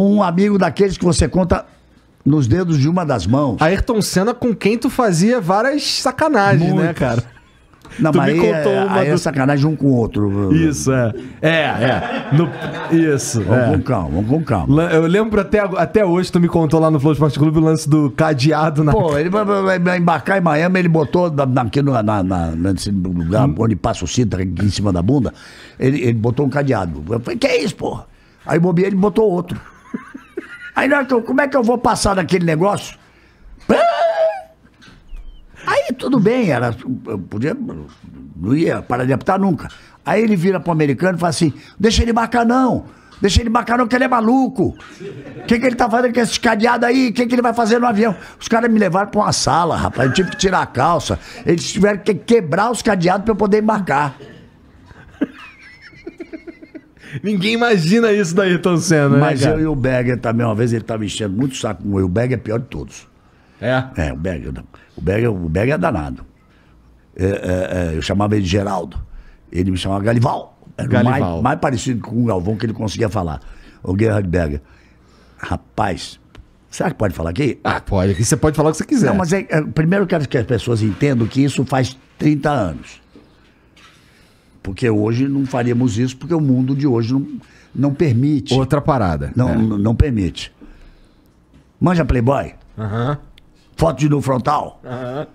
um amigo daqueles que você conta nos dedos de uma das mãos. Ayrton Senna com quem tu fazia várias sacanagens, Muitos. né, cara? Na tu me contou é, uma aí é do... é sacanagem um com o outro. Isso, é. É, é. No... Isso. Vamos é. com calma, vamos com calma. Eu lembro até, até hoje, tu me contou lá no Flow Esporte Clube o lance do cadeado na. Pô, ele vai embarcar em Miami, ele botou aqui no na, na, nesse lugar hum. onde passa o cinto, aqui em cima da bunda, ele, ele botou um cadeado. Eu falei, que é isso, porra? Aí o ele botou outro. Aí, Norton, como é que eu vou passar daquele negócio? Aí tudo bem, era, eu podia, não ia para de apitar nunca. Aí ele vira para o americano e fala assim: deixa ele marcar não, deixa ele marcar não, que ele é maluco. O que, que ele tá fazendo com esses cadeados aí? O que, que ele vai fazer no avião? Os caras me levaram para uma sala, rapaz, eu tive que tirar a calça. Eles tiveram que quebrar os cadeados para eu poder embarcar. Ninguém imagina isso daí, Ayrton né Mas né, eu e o Berger também, uma vez ele estava enchendo muito saco com o Berger é pior de todos. É? É, o Berger. O Berger, o Berger é danado. É, é, é, eu chamava ele de Geraldo. Ele me chamava Galival. Era Galival. Mais, mais, parecido com o Galvão que ele conseguia falar. O Gerhard Berger. Rapaz, será que pode falar aqui? Ah, pode. Você pode falar o que você quiser. Não, mas é, é, primeiro eu quero que as pessoas entendam que isso faz 30 anos. Porque hoje não faríamos isso, porque o mundo de hoje não, não permite. Outra parada. Não, é. não permite. Manja Playboy? Uhum. Foto de no frontal? Uhum.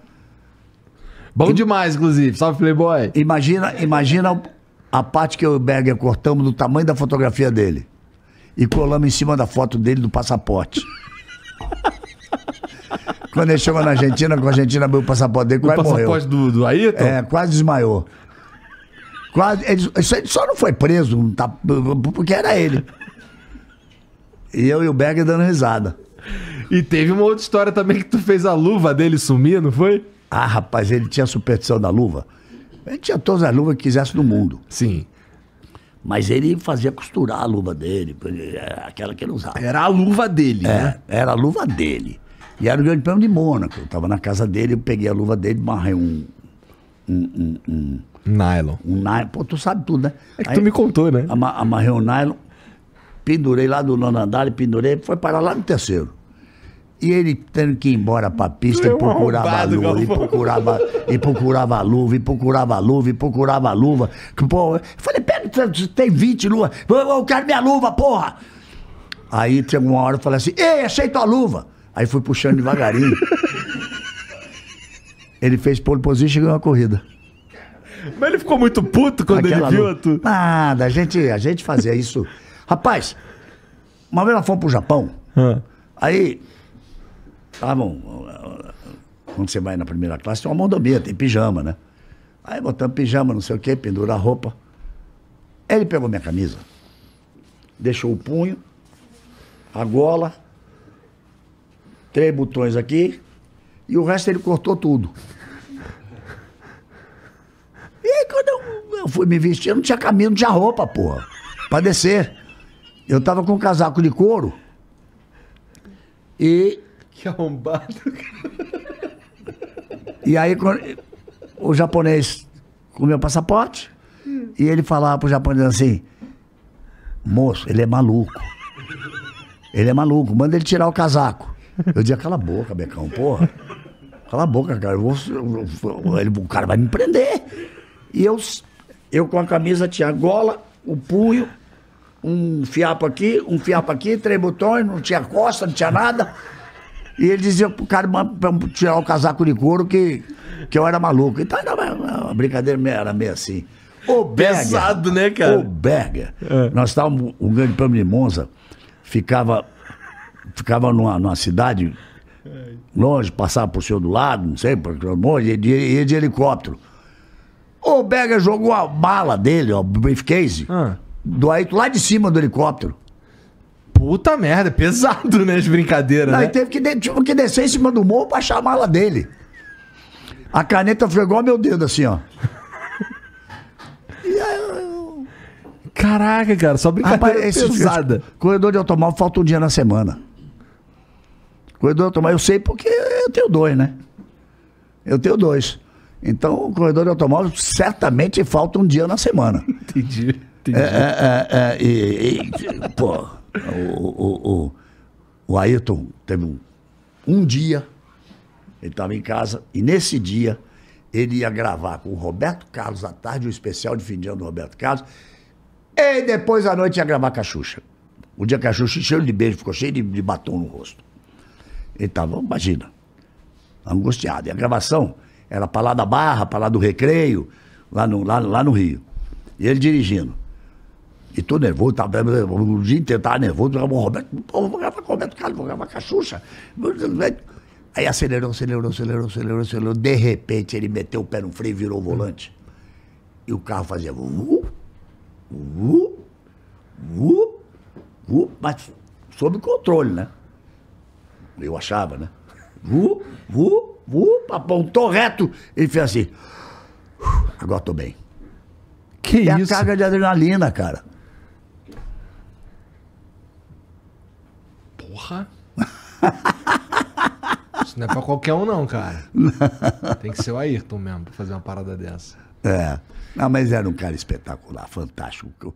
Bom demais, inclusive. Salve, Playboy. Imagina, imagina a parte que eu e o Berger cortamos do tamanho da fotografia dele. E colamos em cima da foto dele do passaporte. Quando ele chegou na Argentina, com a Argentina abriu o passaporte dele, quase morreu. O passaporte do, do Ayrton? É, quase desmaiou. Quase, ele, isso ele só não foi preso, tá, porque era ele. E eu e o Berger dando risada. E teve uma outra história também que tu fez a luva dele sumir, não foi? Ah, rapaz, ele tinha a superstição da luva. Ele tinha todas as luvas que quisesse no mundo. Sim. Mas ele fazia costurar a luva dele, é, aquela que ele usava. Era a luva dele, é, né? Era a luva dele. E era o grande prêmio de Mônaco. Eu tava na casa dele, eu peguei a luva dele, marrei um, um, um, Nylon. Um nylon. Pô, tu sabe tudo, né? É que Aí, tu me contou, né? Ama, amarrei o nylon, pendurei lá do nono andar, e pendurei, foi parar lá no terceiro. E ele tendo que ir embora pra pista e é procurava, luva, e procurava, e procurava luva, e procurava luva, e procurava luva, e procurava luva. Pô, falei, pera, tem 20 luvas, eu, eu quero minha luva, porra! Aí tinha uma hora eu falei assim, ei, achei tua luva! Aí fui puxando devagarinho. Ele fez pole position e ganhou a corrida. Mas ele ficou muito puto quando Aquela ele viu a tu. Nada, a gente, a gente fazia isso. Rapaz, uma vez nós fomos pro Japão, ah. aí estavam. Quando você vai na primeira classe, tem uma mondomia, tem pijama, né? Aí botamos pijama, não sei o quê, pendura a roupa. Ele pegou minha camisa, deixou o punho, a gola, três botões aqui, e o resto ele cortou tudo. E aí, quando eu, eu fui me vestir, eu não tinha caminho, não tinha roupa, porra, pra descer. Eu tava com um casaco de couro. E. Que arrombado, E aí, o japonês com meu passaporte. E ele falava pro japonês assim: Moço, ele é maluco. Ele é maluco, manda ele tirar o casaco. Eu dizia, cala a boca, Becão, porra. Cala a boca, cara. Eu vou, eu ele, o cara vai me prender. E eu, eu com a camisa tinha gola, o punho, um fiapo aqui, um fiapo aqui, três botões, não tinha costa, não tinha nada. E ele dizia pro cara pra tirar o casaco de couro que, que eu era maluco. Então era a brincadeira era meio assim. O Berger, Pesado, né, cara? O Berger. É. Nós estávamos, o Grande Prêmio de Monza ficava, ficava numa, numa cidade é. longe, passar por seu do lado, não sei, por longe, ia de, ia de helicóptero. O bega jogou a bala dele, ó, briefcase, ah. do Aito lá de cima do helicóptero. Puta merda, pesado, né, as brincadeiras, aí né? teve que, de, que descer em cima do morro pra achar a mala dele. A caneta foi igual meu dedo, assim, ó. e aí, Caraca, cara, só brincadeira Rapaz, pesada. Esse, esse corredor de automóvel falta um dia na semana. Corredor automóvel, eu sei porque eu tenho dois, né? Eu tenho dois. Então, o corredor de automóvel certamente falta um dia na semana. Entendi. entendi. É, é, é, é, e, e, pô, o, o, o, o Ayrton teve um, um dia, ele estava em casa, e nesse dia ele ia gravar com o Roberto Carlos à tarde, o um especial de fim de ano do Roberto Carlos, e depois à noite ia gravar com a Xuxa. O dia que a Xuxa de beijo, ficou cheio de, de batom no rosto. Ele estava, imagina, angustiado. E a gravação era para lá da Barra, para lá do Recreio, lá no, lá, lá no Rio. E ele dirigindo. E tô nervoso, tava, o dia inteiro tava nervoso, tava, Roberto, vou gravar com o Roberto Carlos, vou gravar com a Xuxa. Aí acelerou, acelerou, acelerou, acelerou, acelerou. De repente ele meteu o pé no freio e virou o volante. E o carro fazia vu, vu, vu, vu, mas sob controle, né? Eu achava, né? Vu, vu, vu, apontou reto. e fez assim. Agora tô bem. Que é isso? a carga de adrenalina, cara. Porra. Isso não é pra qualquer um, não, cara. Tem que ser o Ayrton mesmo pra fazer uma parada dessa. É. Não, mas era um cara espetacular, fantástico.